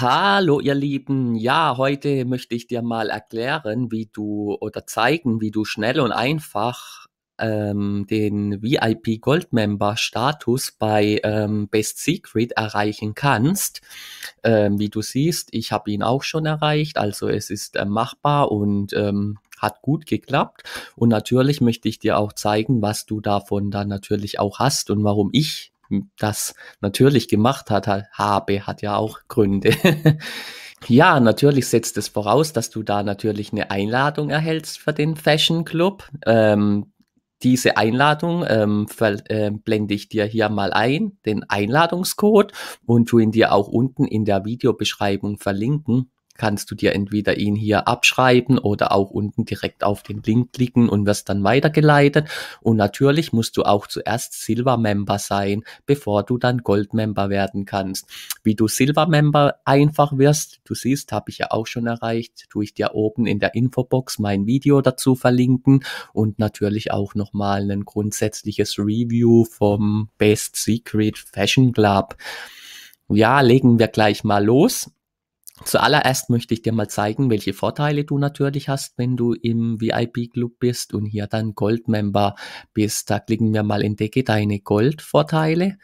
Hallo ihr Lieben, ja, heute möchte ich dir mal erklären, wie du oder zeigen, wie du schnell und einfach ähm, den VIP Goldmember Status bei ähm, Best Secret erreichen kannst. Ähm, wie du siehst, ich habe ihn auch schon erreicht, also es ist äh, machbar und ähm, hat gut geklappt. Und natürlich möchte ich dir auch zeigen, was du davon dann natürlich auch hast und warum ich das natürlich gemacht hat, habe, hat ja auch Gründe. ja, natürlich setzt es voraus, dass du da natürlich eine Einladung erhältst für den Fashion Club. Ähm, diese Einladung ähm, äh, blende ich dir hier mal ein, den Einladungscode und tu ihn dir auch unten in der Videobeschreibung verlinken kannst du dir entweder ihn hier abschreiben oder auch unten direkt auf den Link klicken und wirst dann weitergeleitet. Und natürlich musst du auch zuerst Silver-Member sein, bevor du dann Gold-Member werden kannst. Wie du Silver-Member einfach wirst, du siehst, habe ich ja auch schon erreicht, tue ich dir oben in der Infobox mein Video dazu verlinken und natürlich auch nochmal ein grundsätzliches Review vom Best Secret Fashion Club. Ja, legen wir gleich mal los. Zuallererst möchte ich dir mal zeigen, welche Vorteile du natürlich hast, wenn du im VIP-Club bist und hier dann Gold-Member bist. Da klicken wir mal entdecke deine Gold-Vorteile.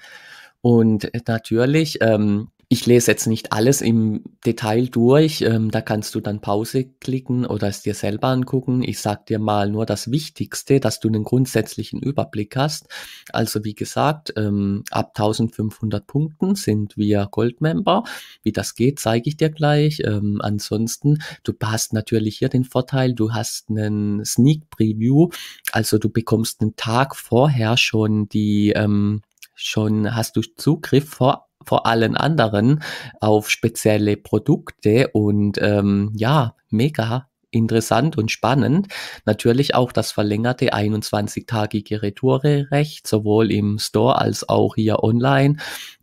Und äh, natürlich ähm, ich lese jetzt nicht alles im Detail durch, ähm, da kannst du dann Pause klicken oder es dir selber angucken. Ich sag dir mal nur das Wichtigste, dass du einen grundsätzlichen Überblick hast. Also wie gesagt, ähm, ab 1500 Punkten sind wir Goldmember. Wie das geht, zeige ich dir gleich. Ähm, ansonsten, du hast natürlich hier den Vorteil, du hast einen Sneak Preview, also du bekommst einen Tag vorher schon die ähm, schon hast du Zugriff vor vor allen anderen auf spezielle Produkte und ähm, ja, mega interessant und spannend. Natürlich auch das verlängerte 21 tagige Retourerecht, sowohl im Store als auch hier online.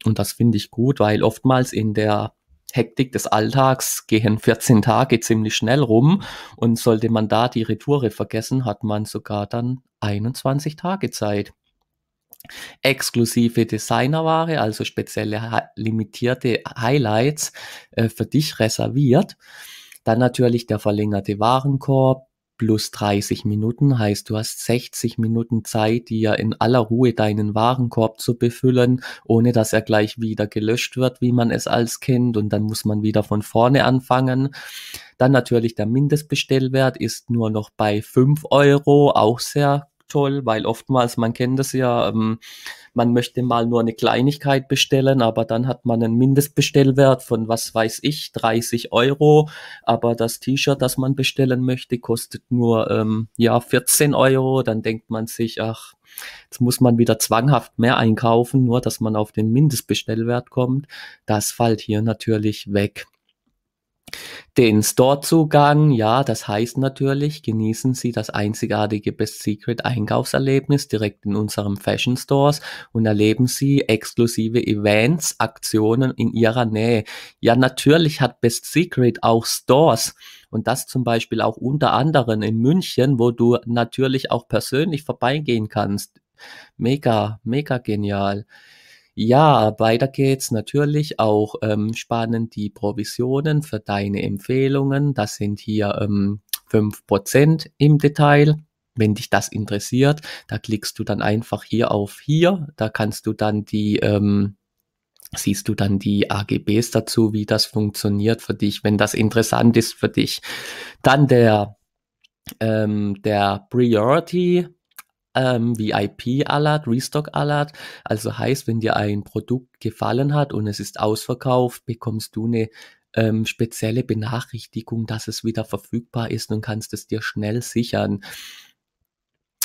Und das finde ich gut, weil oftmals in der Hektik des Alltags gehen 14 Tage ziemlich schnell rum und sollte man da die Retoure vergessen, hat man sogar dann 21 Tage Zeit exklusive Designerware, also spezielle limitierte Highlights äh, für dich reserviert. Dann natürlich der verlängerte Warenkorb plus 30 Minuten, heißt du hast 60 Minuten Zeit, dir in aller Ruhe deinen Warenkorb zu befüllen, ohne dass er gleich wieder gelöscht wird, wie man es als Kind, und dann muss man wieder von vorne anfangen. Dann natürlich der Mindestbestellwert ist nur noch bei 5 Euro, auch sehr toll, weil oftmals, man kennt das ja, ähm, man möchte mal nur eine Kleinigkeit bestellen, aber dann hat man einen Mindestbestellwert von, was weiß ich, 30 Euro, aber das T-Shirt, das man bestellen möchte, kostet nur, ähm, ja, 14 Euro, dann denkt man sich, ach, Jetzt muss man wieder zwanghaft mehr einkaufen, nur dass man auf den Mindestbestellwert kommt. Das fällt hier natürlich weg. Den Store-Zugang, ja, das heißt natürlich, genießen Sie das einzigartige Best Secret Einkaufserlebnis direkt in unserem Fashion Stores und erleben Sie exklusive Events, Aktionen in Ihrer Nähe. Ja, natürlich hat Best Secret auch Stores und das zum Beispiel auch unter anderem in München, wo du natürlich auch persönlich vorbeigehen kannst. Mega, mega genial. Ja, weiter geht's natürlich auch ähm, spannend die Provisionen für deine Empfehlungen. Das sind hier ähm, 5% im Detail. Wenn dich das interessiert, da klickst du dann einfach hier auf hier. Da kannst du dann die ähm, siehst du dann die AGBs dazu, wie das funktioniert für dich, wenn das interessant ist für dich. Dann der, ähm, der Priority ähm, VIP-Alert, Restock-Alert. Also heißt, wenn dir ein Produkt gefallen hat und es ist ausverkauft, bekommst du eine ähm, spezielle Benachrichtigung, dass es wieder verfügbar ist und kannst es dir schnell sichern.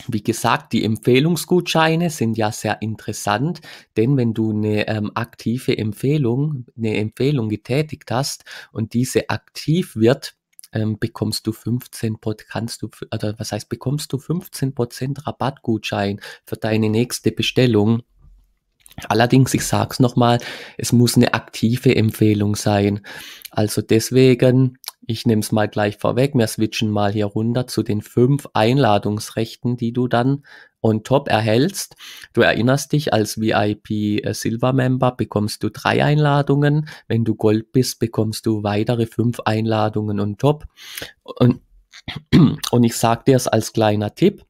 Wie gesagt, die Empfehlungsgutscheine sind ja sehr interessant, denn wenn du eine ähm, aktive Empfehlung, eine Empfehlung getätigt hast und diese aktiv wird, ähm, bekommst du 15 kannst du, oder was heißt, bekommst du 15% Rabattgutschein für deine nächste Bestellung. Allerdings, ich sag's nochmal, es muss eine aktive Empfehlung sein. Also deswegen ich nehme es mal gleich vorweg, wir switchen mal hier runter zu den fünf Einladungsrechten, die du dann on top erhältst. Du erinnerst dich, als VIP äh, Silver Member bekommst du drei Einladungen. Wenn du Gold bist, bekommst du weitere fünf Einladungen on top. Und, und ich sage dir es als kleiner Tipp.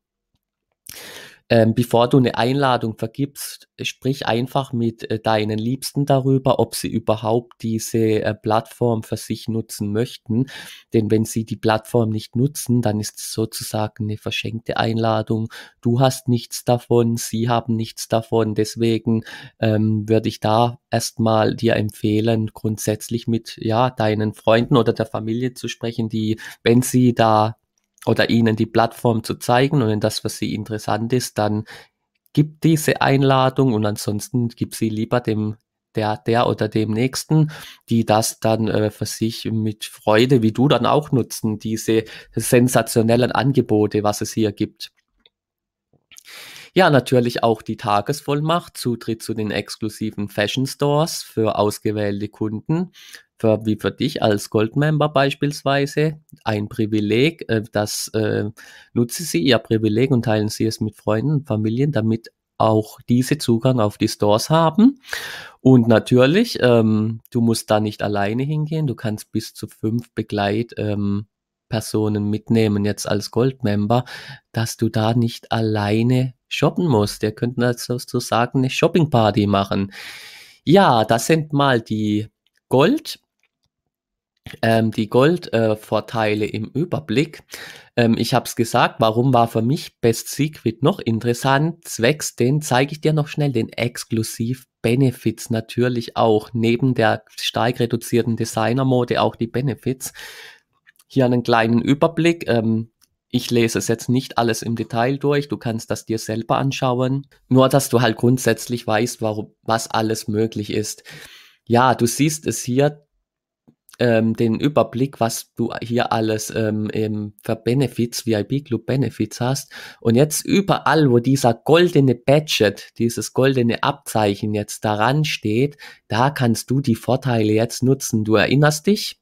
Ähm, bevor du eine Einladung vergibst, sprich einfach mit äh, deinen Liebsten darüber, ob sie überhaupt diese äh, Plattform für sich nutzen möchten. Denn wenn sie die Plattform nicht nutzen, dann ist es sozusagen eine verschenkte Einladung. Du hast nichts davon, sie haben nichts davon. Deswegen ähm, würde ich da erstmal dir empfehlen, grundsätzlich mit ja, deinen Freunden oder der Familie zu sprechen, die, wenn sie da oder ihnen die Plattform zu zeigen und wenn das für sie interessant ist, dann gibt diese Einladung und ansonsten gibt sie lieber dem der, der oder dem Nächsten, die das dann äh, für sich mit Freude, wie du dann auch nutzen, diese sensationellen Angebote, was es hier gibt. Ja, natürlich auch die Tagesvollmacht, Zutritt zu den exklusiven Fashion Stores für ausgewählte Kunden für, wie für dich als Goldmember beispielsweise ein Privileg, äh, das äh, nutze Sie Ihr Privileg und teilen Sie es mit Freunden und Familien, damit auch diese Zugang auf die Stores haben. Und natürlich, ähm, du musst da nicht alleine hingehen, du kannst bis zu fünf Begleit. Ähm, Personen mitnehmen, jetzt als Goldmember, dass du da nicht alleine shoppen musst. Wir könnten also sozusagen eine Shoppingparty machen. Ja, das sind mal die Gold ähm, die Goldvorteile äh, im Überblick. Ähm, ich habe es gesagt, warum war für mich Best Secret noch interessant? Zwecks, den zeige ich dir noch schnell, den exklusiv Benefits natürlich auch. Neben der stark reduzierten Designermode auch die Benefits. Hier einen kleinen Überblick. Ähm, ich lese es jetzt nicht alles im Detail durch, du kannst das dir selber anschauen. Nur, dass du halt grundsätzlich weißt, warum, was alles möglich ist. Ja, du siehst es hier, ähm, den Überblick, was du hier alles ähm, ähm, für Benefits, VIP-Club-Benefits hast. Und jetzt überall, wo dieser goldene Badget, dieses goldene Abzeichen jetzt daran steht, da kannst du die Vorteile jetzt nutzen. Du erinnerst dich,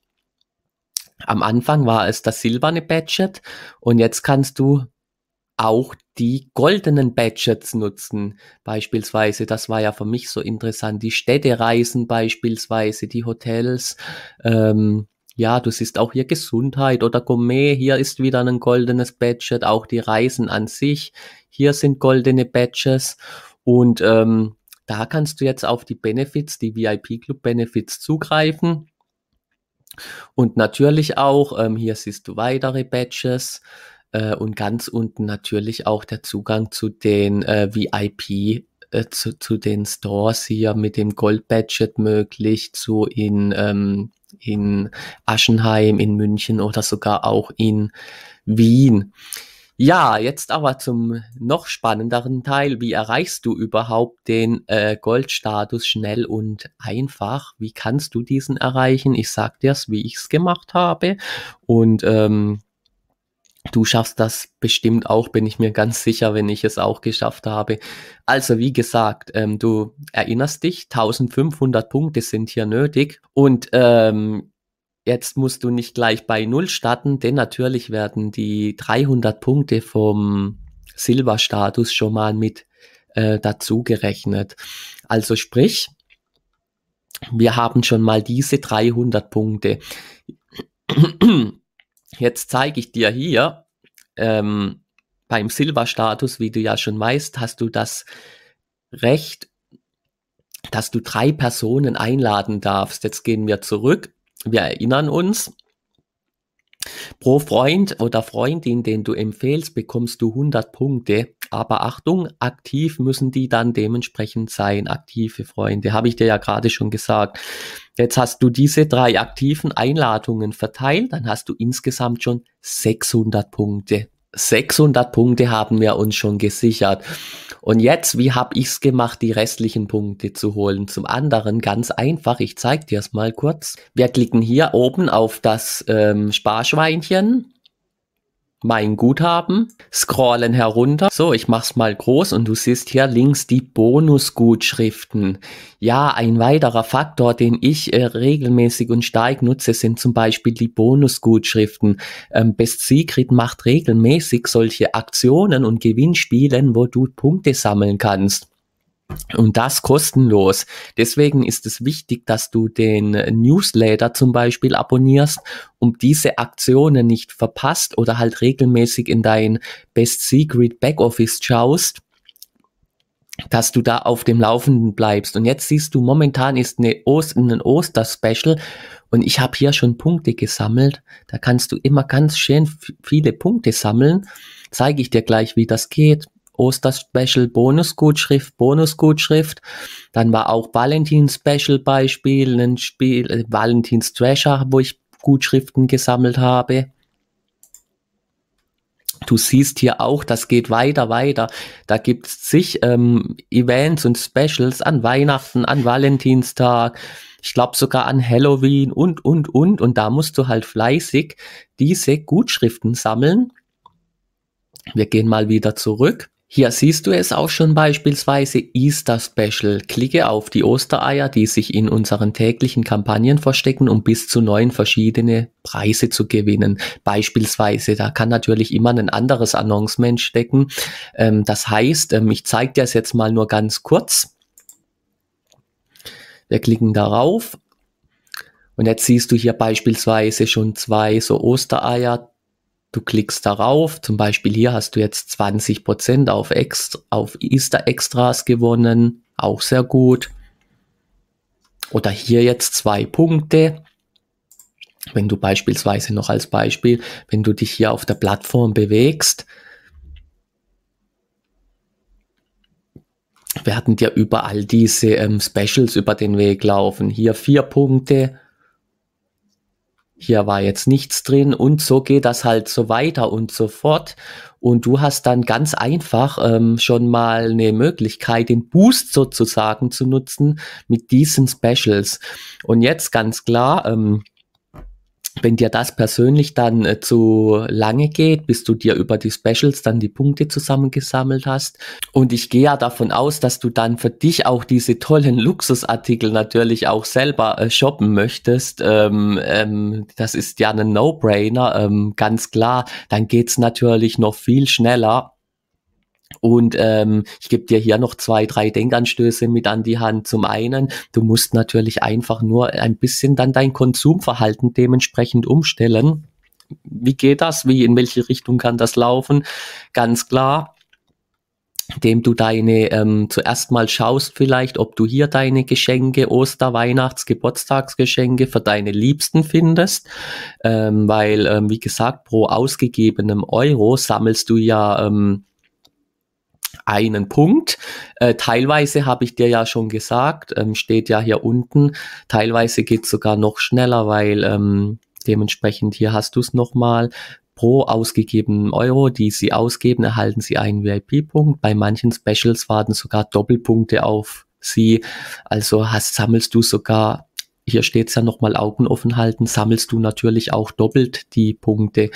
am Anfang war es das silberne Badget und jetzt kannst du auch die goldenen Badgets nutzen. Beispielsweise, das war ja für mich so interessant, die Städtereisen beispielsweise, die Hotels. Ähm, ja, du siehst auch hier Gesundheit oder Gourmet. Hier ist wieder ein goldenes Badget, auch die Reisen an sich. Hier sind goldene Badges und ähm, da kannst du jetzt auf die Benefits, die VIP Club Benefits zugreifen. Und natürlich auch, ähm, hier siehst du weitere Badges. Äh, und ganz unten natürlich auch der Zugang zu den äh, VIP, äh, zu, zu den Stores hier mit dem Gold-Budget möglich, zu in, ähm, in Aschenheim, in München oder sogar auch in Wien. Ja, jetzt aber zum noch spannenderen Teil. Wie erreichst du überhaupt den äh, Goldstatus schnell und einfach? Wie kannst du diesen erreichen? Ich sag dir's, wie ich's gemacht habe. Und ähm, Du schaffst das bestimmt auch, bin ich mir ganz sicher, wenn ich es auch geschafft habe. Also wie gesagt, ähm, du erinnerst dich, 1500 Punkte sind hier nötig und ähm, jetzt musst du nicht gleich bei Null starten, denn natürlich werden die 300 Punkte vom Silberstatus schon mal mit äh, dazu gerechnet. Also sprich, wir haben schon mal diese 300 Punkte. Jetzt zeige ich dir hier ähm, beim Silberstatus, wie du ja schon weißt, hast du das Recht, dass du drei Personen einladen darfst. Jetzt gehen wir zurück. Wir erinnern uns. Pro Freund oder Freundin, den du empfehlst, bekommst du 100 Punkte. Aber Achtung, aktiv müssen die dann dementsprechend sein. Aktive Freunde, habe ich dir ja gerade schon gesagt. Jetzt hast du diese drei aktiven Einladungen verteilt, dann hast du insgesamt schon 600 Punkte. 600 Punkte haben wir uns schon gesichert. Und jetzt, wie habe ich's gemacht, die restlichen Punkte zu holen? Zum anderen ganz einfach, ich zeige dir's mal kurz. Wir klicken hier oben auf das ähm, Sparschweinchen mein Guthaben, scrollen herunter. So, ich mach's mal groß und du siehst hier links die Bonusgutschriften. Ja, ein weiterer Faktor, den ich äh, regelmäßig und stark nutze, sind zum Beispiel die Bonusgutschriften. Ähm, Best Secret macht regelmäßig solche Aktionen und Gewinnspielen, wo du Punkte sammeln kannst. Und das kostenlos. Deswegen ist es wichtig, dass du den Newsletter zum Beispiel abonnierst, um diese Aktionen nicht verpasst oder halt regelmäßig in dein Best Secret Backoffice schaust dass du da auf dem Laufenden bleibst. Und jetzt siehst du, momentan ist eine Ost, ein Oster-Special und ich habe hier schon Punkte gesammelt. Da kannst du immer ganz schön viele Punkte sammeln. Zeige ich dir gleich, wie das geht. Osterspecial Bonusgutschrift, Bonusgutschrift. Dann war auch Valentins Special Beispiel, ein Spiel, äh, Valentins Treasure, wo ich Gutschriften gesammelt habe. Du siehst hier auch, das geht weiter, weiter. Da gibt es zig ähm, Events und Specials an Weihnachten, an Valentinstag, ich glaube sogar an Halloween und, und, und. Und da musst du halt fleißig diese Gutschriften sammeln. Wir gehen mal wieder zurück. Hier siehst du es auch schon beispielsweise Easter Special. Klicke auf die Ostereier, die sich in unseren täglichen Kampagnen verstecken, um bis zu neun verschiedene Preise zu gewinnen. Beispielsweise, da kann natürlich immer ein anderes Annoncement stecken. Ähm, das heißt, ähm, ich zeige dir es jetzt mal nur ganz kurz. Wir klicken darauf. Und jetzt siehst du hier beispielsweise schon zwei so Ostereier, Du klickst darauf, zum Beispiel hier hast du jetzt 20% auf, Extra, auf Easter Extras gewonnen, auch sehr gut. Oder hier jetzt zwei Punkte. Wenn du beispielsweise noch als Beispiel, wenn du dich hier auf der Plattform bewegst, werden dir überall diese ähm, Specials über den Weg laufen. Hier vier Punkte, hier war jetzt nichts drin und so geht das halt so weiter und so fort. Und du hast dann ganz einfach ähm, schon mal eine Möglichkeit, den Boost sozusagen zu nutzen mit diesen Specials. Und jetzt ganz klar, ähm, wenn dir das persönlich dann äh, zu lange geht, bis du dir über die Specials dann die Punkte zusammengesammelt hast. Und ich gehe ja davon aus, dass du dann für dich auch diese tollen Luxusartikel natürlich auch selber äh, shoppen möchtest. Ähm, ähm, das ist ja ein No-Brainer, ähm, ganz klar. Dann geht's natürlich noch viel schneller und ähm, ich gebe dir hier noch zwei, drei Denkanstöße mit an die Hand. Zum einen, du musst natürlich einfach nur ein bisschen dann dein Konsumverhalten dementsprechend umstellen. Wie geht das? Wie, in welche Richtung kann das laufen? Ganz klar, indem du deine ähm, zuerst mal schaust vielleicht, ob du hier deine Geschenke, Oster-, Weihnachts-, Geburtstagsgeschenke für deine Liebsten findest, ähm, weil ähm, wie gesagt pro ausgegebenem Euro sammelst du ja ähm, einen Punkt. Äh, teilweise habe ich dir ja schon gesagt, ähm, steht ja hier unten. Teilweise geht sogar noch schneller, weil ähm, dementsprechend hier hast du es nochmal. Pro ausgegebenen Euro, die Sie ausgeben, erhalten Sie einen VIP-Punkt. Bei manchen Specials warten sogar Doppelpunkte auf Sie. Also hast, sammelst du sogar hier steht es ja nochmal Augen offen halten, sammelst du natürlich auch doppelt die Punkte.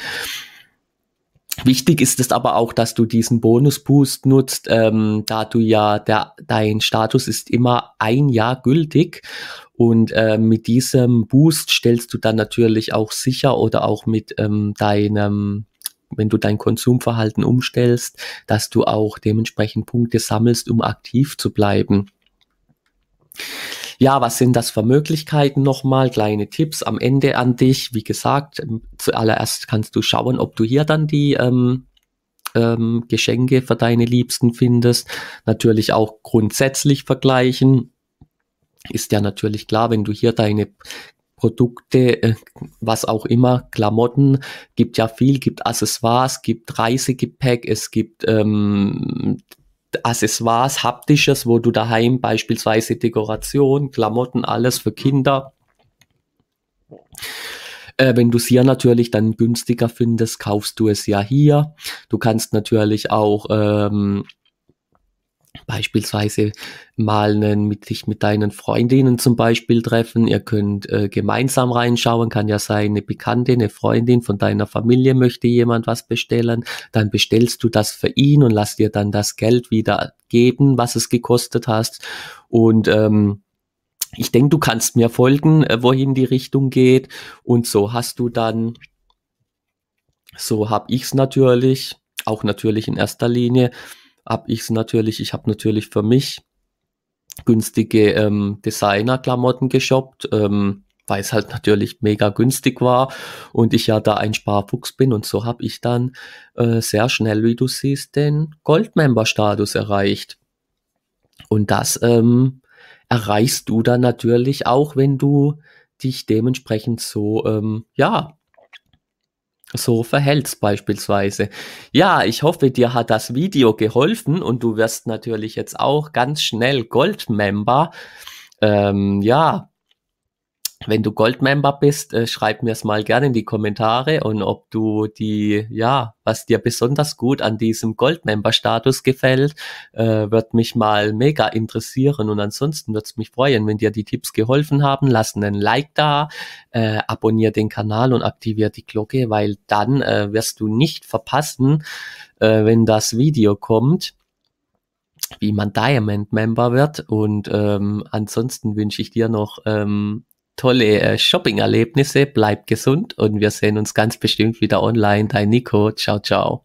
Wichtig ist es aber auch, dass du diesen Bonusboost nutzt, ähm, da du ja, der, dein Status ist immer ein Jahr gültig und äh, mit diesem Boost stellst du dann natürlich auch sicher oder auch mit ähm, deinem wenn du dein Konsumverhalten umstellst, dass du auch dementsprechend Punkte sammelst, um aktiv zu bleiben. Ja, was sind das für Möglichkeiten nochmal? Kleine Tipps am Ende an dich. Wie gesagt, ähm, zuallererst kannst du schauen, ob du hier dann die ähm, ähm, Geschenke für deine Liebsten findest. Natürlich auch grundsätzlich vergleichen. Ist ja natürlich klar, wenn du hier deine Produkte, äh, was auch immer, Klamotten, gibt ja viel, gibt Accessoires, gibt Reisegepäck, es gibt ähm, Accessoires, haptisches, wo du daheim beispielsweise Dekoration, Klamotten, alles für Kinder. Äh, wenn du es hier natürlich dann günstiger findest, kaufst du es ja hier. Du kannst natürlich auch ähm, beispielsweise mal einen, mit dich mit deinen Freundinnen zum Beispiel treffen. Ihr könnt äh, gemeinsam reinschauen, kann ja sein, eine Bekannte, eine Freundin von deiner Familie möchte jemand was bestellen. Dann bestellst du das für ihn und lass dir dann das Geld wieder geben, was es gekostet hast. Und ähm, ich denke, du kannst mir folgen, äh, wohin die Richtung geht. Und so hast du dann, so habe ich's natürlich, auch natürlich in erster Linie, habe ich es natürlich, ich habe natürlich für mich günstige ähm, Designer-Klamotten geshoppt, ähm, weil es halt natürlich mega günstig war und ich ja da ein Sparfuchs bin und so habe ich dann äh, sehr schnell, wie du siehst, den Goldmember-Status erreicht. Und das ähm, erreichst du dann natürlich auch, wenn du dich dementsprechend so, ähm, ja, so verhältst beispielsweise. Ja, ich hoffe, dir hat das Video geholfen und du wirst natürlich jetzt auch ganz schnell Goldmember. Ähm, ja, wenn du Goldmember bist, äh, schreib mir es mal gerne in die Kommentare und ob du die, ja, was dir besonders gut an diesem Goldmember-Status gefällt, äh, wird mich mal mega interessieren und ansonsten würde es mich freuen, wenn dir die Tipps geholfen haben. Lass einen Like da, äh, abonniere den Kanal und aktiviere die Glocke, weil dann äh, wirst du nicht verpassen, äh, wenn das Video kommt wie man Diamond Member wird und ähm, ansonsten wünsche ich dir noch ähm, tolle äh, Shopping-Erlebnisse, bleibt gesund und wir sehen uns ganz bestimmt wieder online. Dein Nico, ciao, ciao.